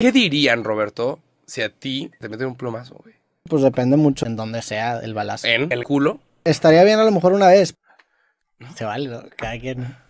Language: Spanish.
¿Qué dirían, Roberto, si a ti te meten un plumazo, güey? Pues depende mucho en dónde sea el balazo. ¿En el culo? Estaría bien a lo mejor una vez. Se vale, ¿no? Cada quien.